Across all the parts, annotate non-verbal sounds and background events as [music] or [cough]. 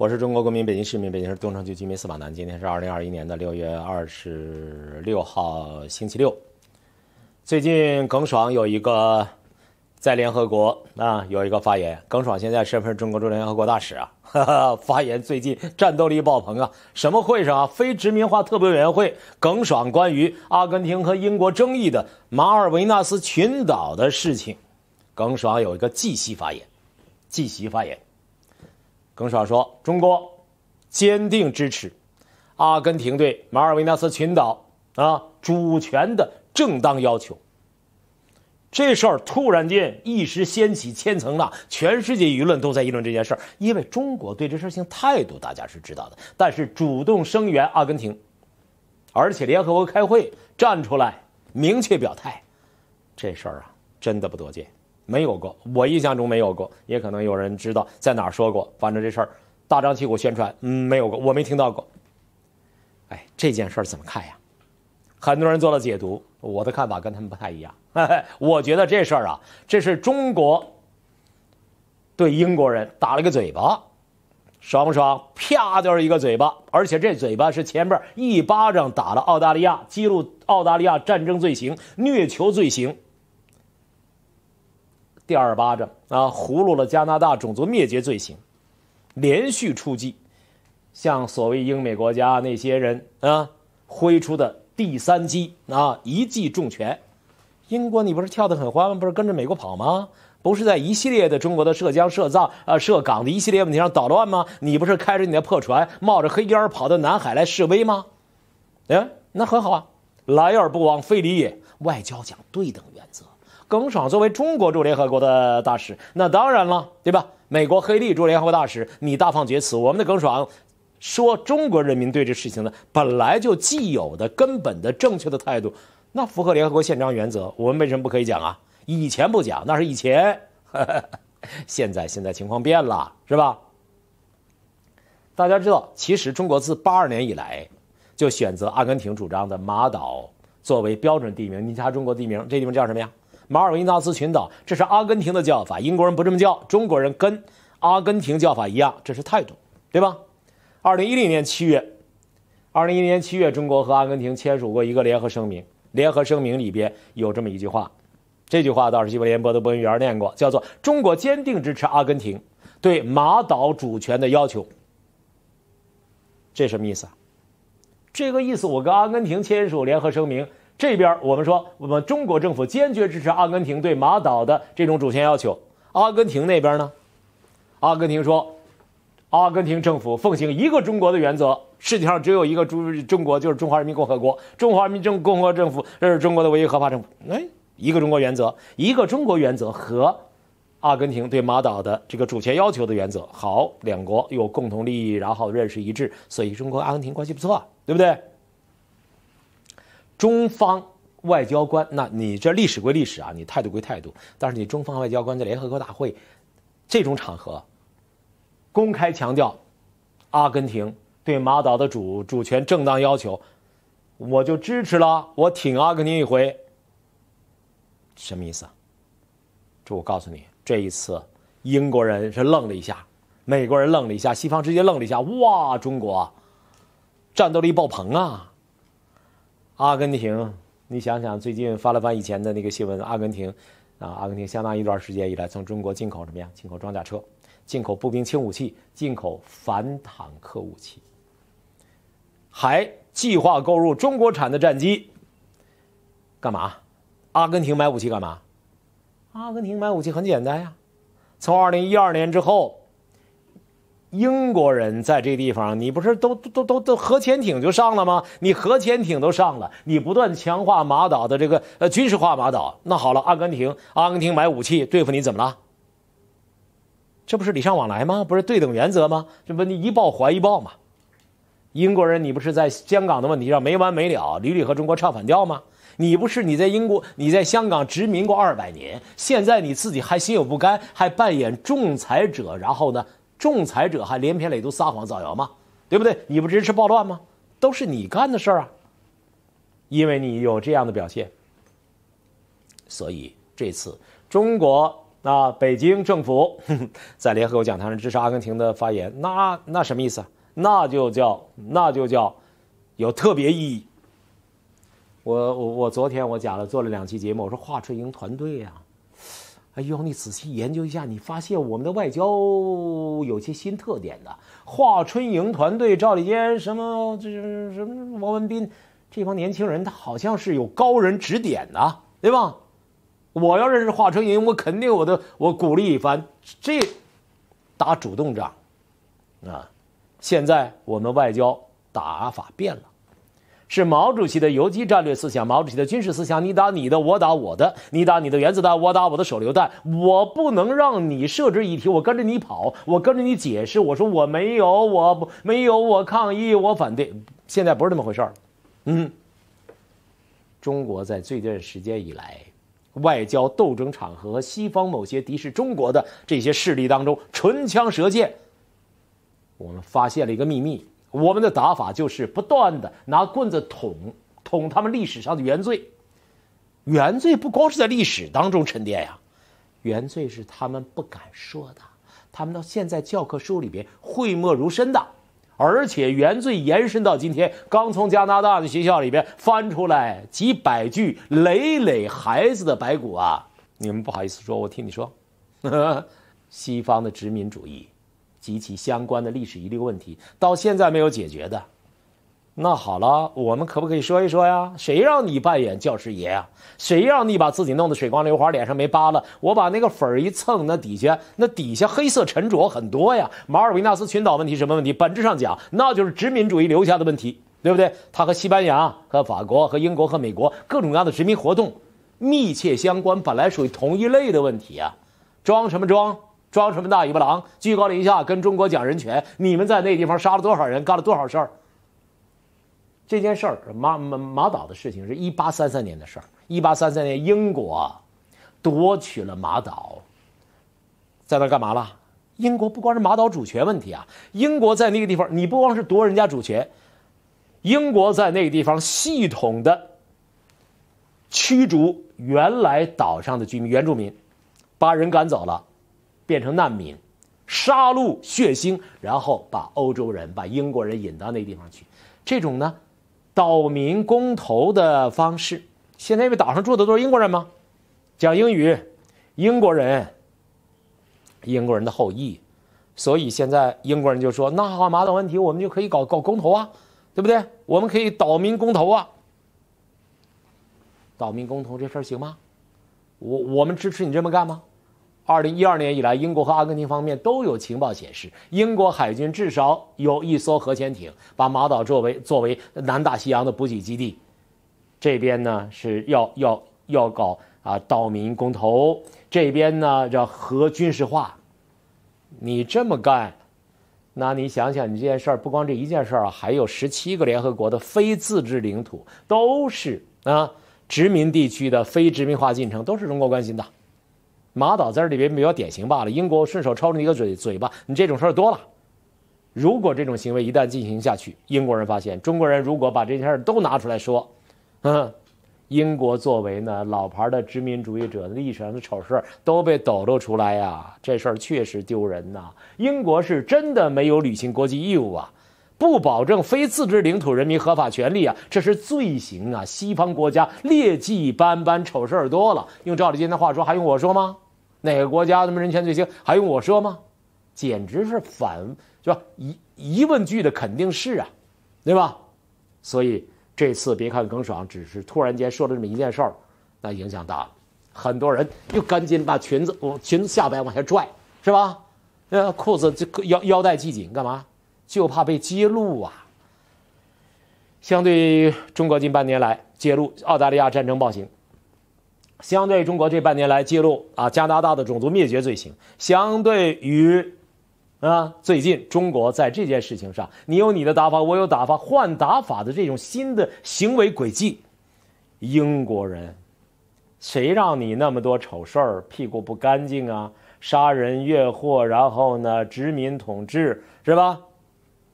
我是中国公民，北京市民，北京市东城区居民司马南。今天是二零二一年的六月二十六号，星期六。最近耿爽有一个在联合国啊有一个发言。耿爽现在身份是中国驻联合国大使啊，哈哈，发言最近战斗力爆棚啊！什么会上啊？非殖民化特别委员会，耿爽关于阿根廷和英国争议的马尔维纳斯群岛的事情，耿爽有一个即席发言，即席发言。耿爽说：“中国坚定支持阿根廷对马尔维纳斯群岛啊主权的正当要求。这事儿突然间一时掀起千层浪，全世界舆论都在议论这件事儿。因为中国对这事情态度大家是知道的，但是主动声援阿根廷，而且联合国开会站出来明确表态，这事儿啊真的不多见。”没有过，我印象中没有过，也可能有人知道在哪儿说过。反正这事儿大张旗鼓宣传，没有过，我没听到过。哎，这件事儿怎么看呀？很多人做了解读，我的看法跟他们不太一样。[laughs] 我觉得这事儿啊，这是中国对英国人打了个嘴巴，爽不爽？啪就是一个嘴巴，而且这嘴巴是前边一巴掌打了澳大利亚，记录澳大利亚战争罪行、虐囚罪行。第二巴掌啊，葫芦了加拿大种族灭绝罪行，连续出击，向所谓英美国家那些人啊挥出的第三击啊，一记重拳。英国，你不是跳得很欢吗？不是跟着美国跑吗？不是在一系列的中国的涉疆、涉藏、啊涉港的一系列问题上捣乱吗？你不是开着你的破船，冒着黑烟跑到南海来示威吗？哎，那很好啊，来而不往非礼也，外交讲对等原则。耿爽作为中国驻联合国的大使，那当然了，对吧？美国黑利驻联合国大使，你大放厥词。我们的耿爽说，中国人民对这事情呢，本来就既有的、根本的、正确的态度，那符合联合国宪章原则。我们为什么不可以讲啊？以前不讲，那是以前。[laughs] 现在现在情况变了，是吧？大家知道，其实中国自八二年以来，就选择阿根廷主张的马岛作为标准地名。你查中国地名，这地方叫什么呀？马尔维纳斯群岛，这是阿根廷的叫法，英国人不这么叫，中国人跟阿根廷叫法一样，这是态度，对吧？二零一零年七月，二零一零年七月，中国和阿根廷签署过一个联合声明，联合声明里边有这么一句话，这句话倒是新闻联播的播音员念过，叫做“中国坚定支持阿根廷对马岛主权的要求”，这什么意思？啊？这个意思，我跟阿根廷签署联合声明。这边我们说，我们中国政府坚决支持阿根廷对马岛的这种主权要求。阿根廷那边呢，阿根廷说，阿根廷政府奉行一个中国的原则，世界上只有一个中中国，就是中华人民共和国，中华人民政共和国政府，这是中国的唯一合法政府。哎，一个中国原则，一个中国原则和阿根廷对马岛的这个主权要求的原则，好，两国有共同利益，然后认识一致，所以中国阿根廷关系不错，对不对？中方外交官，那你这历史归历史啊，你态度归态度，但是你中方外交官在联合国大会这种场合公开强调阿根廷对马岛的主主权正当要求，我就支持了，我挺阿根廷一回，什么意思？这我告诉你，这一次英国人是愣了一下，美国人愣了一下，西方直接愣了一下，哇，中国战斗力爆棚啊！阿根廷，你想想，最近翻了翻以前的那个新闻，阿根廷，啊，阿根廷相当一段时间以来，从中国进口什么呀？进口装甲车，进口步兵轻武器，进口反坦克武器，还计划购入中国产的战机。干嘛？阿根廷买武器干嘛？阿根廷买武器很简单呀，从二零一二年之后。英国人在这地方，你不是都都都都核潜艇就上了吗？你核潜艇都上了，你不断强化马岛的这个呃军事化马岛。那好了，阿根廷，阿根廷买武器对付你怎么了？这不是礼尚往来吗？不是对等原则吗？这不你一报还一报嘛？英国人，你不是在香港的问题上没完没了，屡屡和中国唱反调吗？你不是你在英国你在香港殖民过二百年，现在你自己还心有不甘，还扮演仲裁者，然后呢？仲裁者还连篇累牍撒谎造谣吗？对不对？你不支持暴乱吗？都是你干的事儿啊！因为你有这样的表现，所以这次中国那北京政府 [laughs] 在联合国讲坛上支持阿根廷的发言，那那什么意思？那就叫那就叫有特别意义。我我我昨天我讲了做了两期节目，我说华春莹团队呀。哎呦，你仔细研究一下，你发现我们的外交有些新特点的。华春莹团队、赵立坚什么，这什么王文斌，这帮年轻人，他好像是有高人指点的，对吧？我要认识华春莹，我肯定我的，我鼓励一番。这打主动仗，啊，现在我们外交打法变了。是毛主席的游击战略思想，毛主席的军事思想。你打你的，我打我的。你打你的原子弹，我打我的手榴弹。我不能让你设置议题，我跟着你跑，我跟着你解释。我说我没有，我没有，我抗议，我反对。现在不是那么回事儿。嗯，中国在最近时间以来，外交斗争场合，西方某些敌视中国的这些势力当中，唇枪舌剑，我们发现了一个秘密。我们的打法就是不断的拿棍子捅捅他们历史上的原罪，原罪不光是在历史当中沉淀呀，原罪是他们不敢说的，他们到现在教科书里边讳莫如深的，而且原罪延伸到今天，刚从加拿大的学校里边翻出来几百具累累孩子的白骨啊，你们不好意思说，我替你说，[laughs] 西方的殖民主义。及其相关的历史遗留问题到现在没有解决的，那好了，我们可不可以说一说呀？谁让你扮演教师爷呀？谁让你把自己弄得水光流滑，脸上没疤了？我把那个粉儿一蹭，那底下那底下黑色沉着很多呀。马尔维纳斯群岛问题什么问题？本质上讲，那就是殖民主义留下的问题，对不对？它和西班牙、和法国、和英国、和美国各种各样的殖民活动密切相关，本来属于同一类的问题啊！装什么装？装什么大尾巴狼？居高临下跟中国讲人权？你们在那地方杀了多少人，干了多少事儿？这件事儿，马马马岛的事情是1833年的事儿。1833年，英国夺取了马岛，在那干嘛了？英国不光是马岛主权问题啊，英国在那个地方，你不光是夺人家主权，英国在那个地方系统的驱逐原来岛上的居民、原住民，把人赶走了。变成难民，杀戮血腥，然后把欧洲人、把英国人引到那地方去，这种呢，岛民公投的方式，现在因为岛上住的都是英国人吗？讲英语，英国人，英国人的后裔，所以现在英国人就说，那好马岛问题我们就可以搞搞公投啊，对不对？我们可以岛民公投啊，岛民公投这事儿行吗？我我们支持你这么干吗？二零一二年以来，英国和阿根廷方面都有情报显示，英国海军至少有一艘核潜艇把马岛作为作为南大西洋的补给基地。这边呢是要要要搞啊岛民公投，这边呢要核军事化。你这么干，那你想想，你这件事儿不光这一件事啊，还有十七个联合国的非自治领土都是啊殖民地区的非殖民化进程都是中国关心的。马岛在这里边比较典型罢了。英国顺手抄出一个嘴嘴巴，你这种事儿多了。如果这种行为一旦进行下去，英国人发现中国人如果把这件事儿都拿出来说，嗯，英国作为呢老牌的殖民主义者，历史上的丑事儿都被抖露出来啊，这事儿确实丢人呐。英国是真的没有履行国际义务啊。不保证非自治领土人民合法权利啊，这是罪行啊！西方国家劣迹斑斑，丑事儿多了。用赵立坚的话说，还用我说吗？哪个国家他妈人权罪行，还用我说吗？简直是反，是吧？疑疑问句的肯定是啊，对吧？所以这次别看耿爽只是突然间说了这么一件事儿，那影响大，了，很多人又赶紧把裙子往裙子下摆往下拽，是吧？呃，裤子这腰腰带系紧干嘛？就怕被揭露啊！相对于中国近半年来揭露澳大利亚战争暴行，相对于中国这半年来揭露啊加拿大的种族灭绝罪行，相对于啊最近中国在这件事情上，你有你的打法，我有打法，换打法的这种新的行为轨迹，英国人，谁让你那么多丑事儿，屁股不干净啊？杀人越货，然后呢殖民统治，是吧？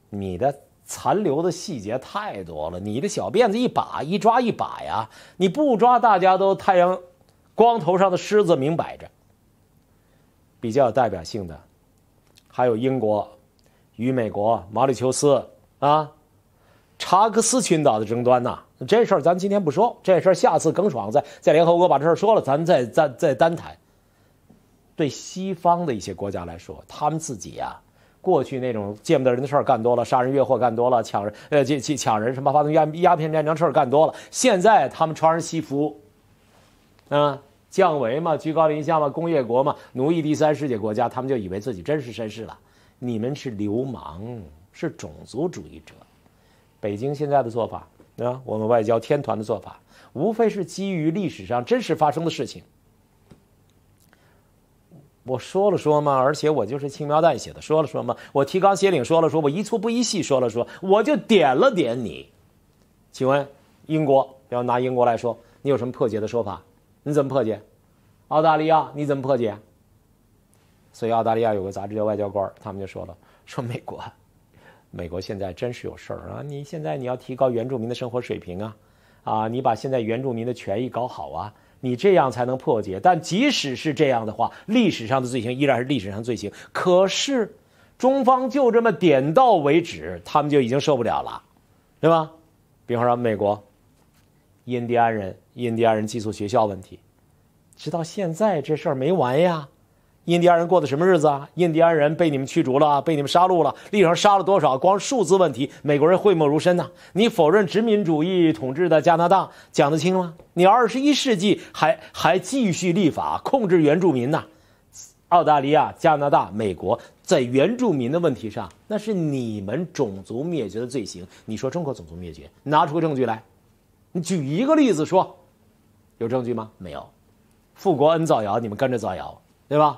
你的残留的细节太多了，你的小辫子一把一抓一把呀，你不抓，大家都太阳光头上的狮子，明摆着。比较有代表性的，还有英国与美国马里求斯啊查克斯群岛的争端呐，这事儿咱今天不说，这事儿下次耿爽在在联合国把这事儿说了，咱再再再单谈。对西方的一些国家来说，他们自己呀。过去那种见不得人的事儿干多了，杀人越货干多了，抢人呃，去去抢人什么发动鸦鸦片战争事儿干多了。现在他们穿上西服，嗯，降维嘛，居高临下嘛，工业国嘛，奴役第三世界国家，他们就以为自己真是绅士了。你们是流氓，是种族主义者。北京现在的做法，啊，我们外交天团的做法，无非是基于历史上真实发生的事情。我说了说嘛，而且我就是轻描淡写的说了说嘛，我提纲挈领说了说，我一粗不一细说了说，我就点了点你。请问，英国，要拿英国来说，你有什么破解的说法？你怎么破解？澳大利亚，你怎么破解？所以澳大利亚有个杂志叫《外交官》，他们就说了，说美国，美国现在真是有事儿啊！你现在你要提高原住民的生活水平啊，啊，你把现在原住民的权益搞好啊。你这样才能破解，但即使是这样的话，历史上的罪行依然是历史上的罪行。可是，中方就这么点到为止，他们就已经受不了了，对吧？比方说美国，印第安人，印第安人寄宿学校问题，直到现在这事儿没完呀。印第安人过的什么日子啊？印第安人被你们驱逐了，被你们杀戮了，历史上杀了多少？光数字问题，美国人讳莫如深呐。你否认殖民主义统治的加拿大，讲得清吗？你二十一世纪还还继续立法控制原住民呐？澳大利亚、加拿大、美国在原住民的问题上，那是你们种族灭绝的罪行。你说中国种族灭绝，拿出个证据来。你举一个例子说，有证据吗？没有。富国恩造谣，你们跟着造谣，对吧？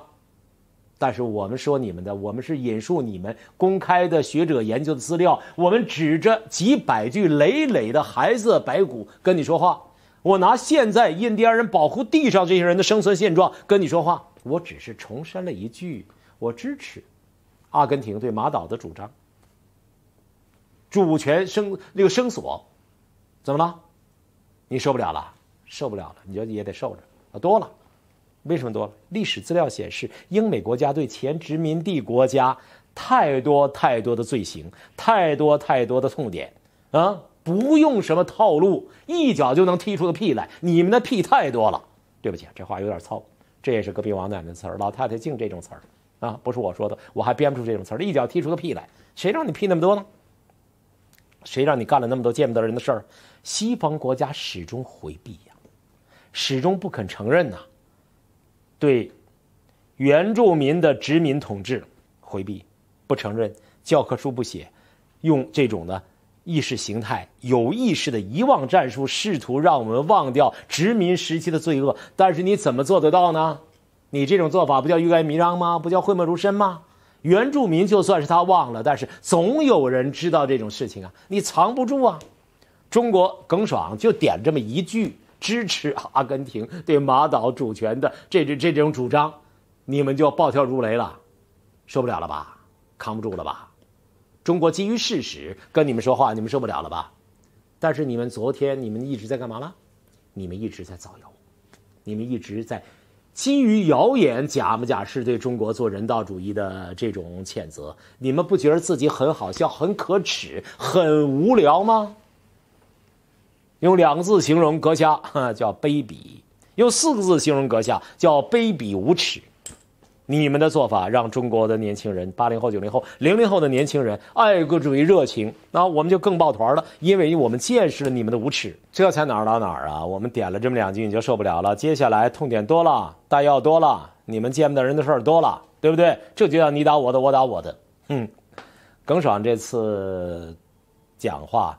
但是我们说你们的，我们是引述你们公开的学者研究的资料，我们指着几百具累累的孩子白骨跟你说话。我拿现在印第安人保护地上这些人的生存现状跟你说话。我只是重申了一句，我支持阿根廷对马岛的主张，主权生那个生索，怎么了？你受不了了，受不了了，你就也得受着，多了。为什么多？历史资料显示，英美国家对前殖民地国家太多太多的罪行，太多太多的痛点，啊！不用什么套路，一脚就能踢出个屁来。你们的屁太多了。对不起，这话有点糙，这也是隔壁王奶奶的词儿，老太太竟这种词儿，啊，不是我说的，我还编不出这种词儿，一脚踢出个屁来，谁让你屁那么多呢？谁让你干了那么多见不得人的事儿？西方国家始终回避呀，始终不肯承认呐。对原住民的殖民统治回避，不承认教科书不写，用这种呢意识形态有意识的遗忘战术，试图让我们忘掉殖民时期的罪恶。但是你怎么做得到呢？你这种做法不叫欲盖弥彰吗？不叫讳莫如深吗？原住民就算是他忘了，但是总有人知道这种事情啊，你藏不住啊。中国耿爽就点这么一句。支持阿根廷对马岛主权的这这这种主张，你们就暴跳如雷了，受不了了吧？扛不住了吧？中国基于事实跟你们说话，你们受不了了吧？但是你们昨天你们一直在干嘛了？你们一直在造谣，你们一直在基于谣言假模假式对中国做人道主义的这种谴责，你们不觉得自己很好笑、很可耻、很无聊吗？用两个字形容阁下，[laughs] 叫卑鄙；用四个字形容阁下，叫卑鄙无耻。你们的做法让中国的年轻人，八零后、九零后、零零后的年轻人爱国主义热情，那我们就更抱团了，因为我们见识了你们的无耻。这才哪儿到哪儿啊？我们点了这么两句你就受不了了，接下来痛点多了，弹药多了，你们见不得人的事儿多了，对不对？这就叫你打我的，我打我的。哼，耿爽这次讲话。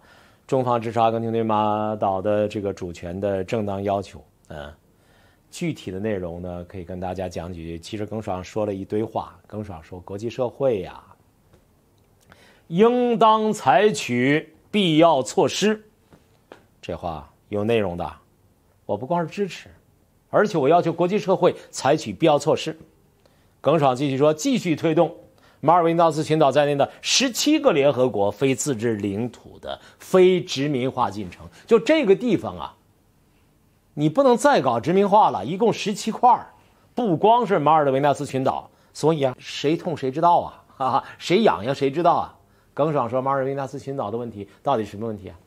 中方支持阿根廷对马岛的这个主权的正当要求，嗯，具体的内容呢，可以跟大家讲几句。其实耿爽说了一堆话，耿爽说国际社会呀，应当采取必要措施，这话有内容的，我不光是支持，而且我要求国际社会采取必要措施。耿爽继续说，继续推动。马尔维纳斯群岛在内的十七个联合国非自治领土的非殖民化进程，就这个地方啊，你不能再搞殖民化了。一共十七块儿，不光是马尔维纳斯群岛，所以啊，谁痛谁知道啊，谁痒痒谁知道啊。耿爽说马尔维纳斯群岛的问题到底什么问题啊？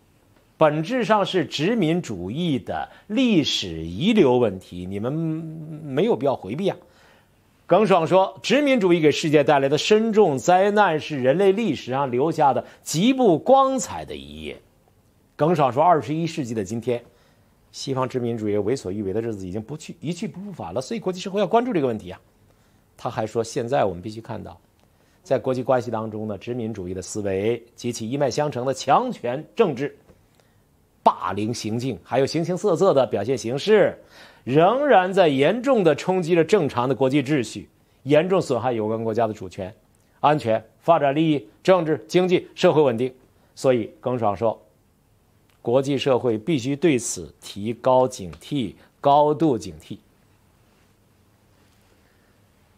本质上是殖民主义的历史遗留问题，你们没有必要回避啊。耿爽说：“殖民主义给世界带来的深重灾难，是人类历史上留下的极不光彩的一页。”耿爽说：“二十一世纪的今天，西方殖民主义为所欲为的日子已经不去一去不复返了，所以国际社会要关注这个问题啊。”他还说：“现在我们必须看到，在国际关系当中呢，殖民主义的思维及其一脉相承的强权政治、霸凌行径，还有形形色色的表现形式。”仍然在严重的冲击着正常的国际秩序，严重损害有关国家的主权、安全、发展利益、政治、经济、社会稳定。所以，耿爽说，国际社会必须对此提高警惕，高度警惕。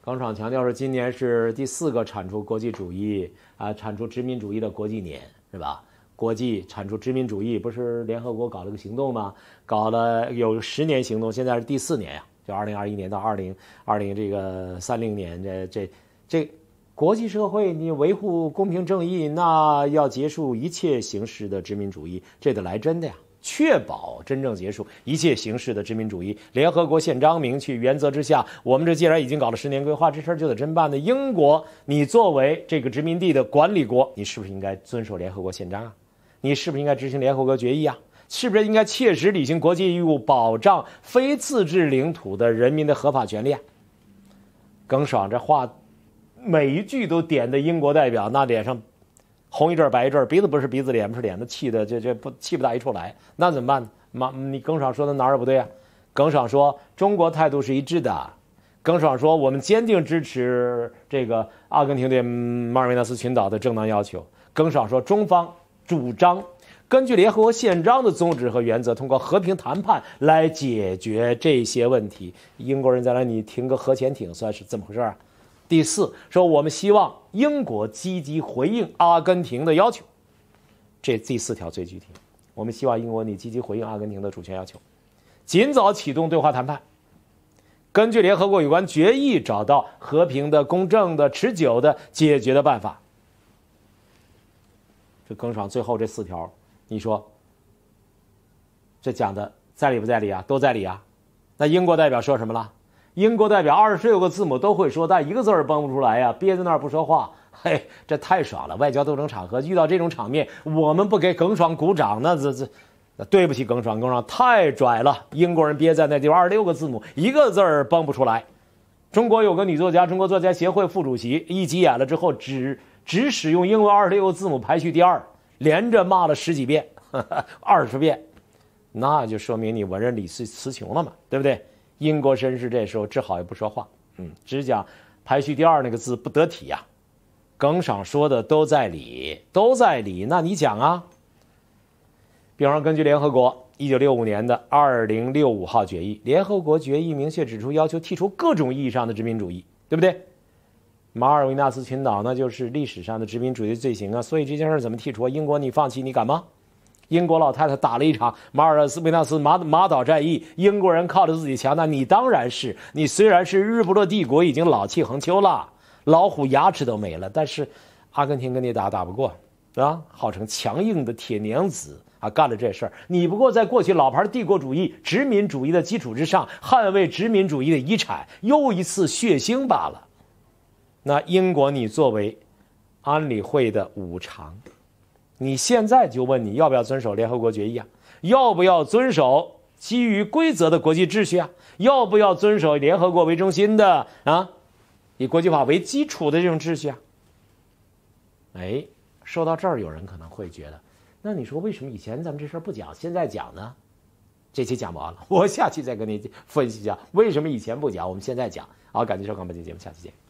耿爽强调说，今年是第四个铲除国际主义啊，铲除殖民主义的国际年，是吧？国际铲除殖民主义不是联合国搞了个行动吗？搞了有十年行动，现在是第四年呀，就二零二一年到二零二零这个三零年的这这国际社会，你维护公平正义，那要结束一切形式的殖民主义，这得来真的呀！确保真正结束一切形式的殖民主义。联合国宪章明确原则之下，我们这既然已经搞了十年规划，这事儿就得真办的。英国，你作为这个殖民地的管理国，你是不是应该遵守联合国宪章啊？你是不是应该执行联合国决议啊？是不是应该切实履行国际义务，保障非自治领土的人民的合法权利？啊？耿爽这话每一句都点的英国代表，那脸上红一阵白一阵，鼻子不是鼻子，脸不是脸，的气的这这不气不打一处来。那怎么办呢？马，你耿爽说的哪儿也不对啊？耿爽说中国态度是一致的，耿爽说我们坚定支持这个阿根廷对马尔维纳斯群岛的正当要求。耿爽说中方。主张根据联合国宪章的宗旨和原则，通过和平谈判来解决这些问题。英国人在来，你停个核潜艇算是怎么回事啊？第四，说我们希望英国积极回应阿根廷的要求。这第四条最具体，我们希望英国你积极回应阿根廷的主权要求，尽早启动对话谈判，根据联合国有关决议，找到和平的、公正的、持久的解决的办法。这耿爽最后这四条，你说这讲的在理不在理啊？都在理啊。那英国代表说什么了？英国代表二十六个字母都会说，但一个字儿蹦不出来呀，憋在那儿不说话。嘿，这太爽了！外交斗争场合遇到这种场面，我们不给耿爽鼓掌，那这这，那对不起耿爽，耿爽太拽了。英国人憋在那就二十六个字母，一个字儿蹦不出来。中国有个女作家，中国作家协会副主席，一急眼了之后只。只使用英文二十六个字母排序第二，连着骂了十几遍，二十遍，那就说明你文人李斯词穷了嘛，对不对？英国绅士这时候只好也不说话，嗯，只讲排序第二那个字不得体呀。耿爽说的都在理，都在理，那你讲啊。比方根据联合国一九六五年的二零六五号决议，联合国决议明确指出，要求剔除各种意义上的殖民主义，对不对？马尔维纳斯群岛，那就是历史上的殖民主义罪行啊！所以这件事怎么剔除？英国，你放弃，你敢吗？英国老太太打了一场马尔维纳斯马马岛战役，英国人靠着自己强，大，你当然是你。虽然是日不落帝国，已经老气横秋了，老虎牙齿都没了，但是阿根廷跟你打，打不过，啊，号称强硬的铁娘子啊，干了这事儿，你不过在过去老牌帝国主义殖民主义的基础之上，捍卫殖民主义的遗产，又一次血腥罢了。那英国，你作为安理会的五常，你现在就问你要不要遵守联合国决议啊？要不要遵守基于规则的国际秩序啊？要不要遵守联合国为中心的啊，以国际法为基础的这种秩序啊？哎，说到这儿，有人可能会觉得，那你说为什么以前咱们这事儿不讲，现在讲呢？这期讲完了，[laughs] 我下期再跟你分析一下为什么以前不讲，我们现在讲。好，感谢收看本期节目，下期见。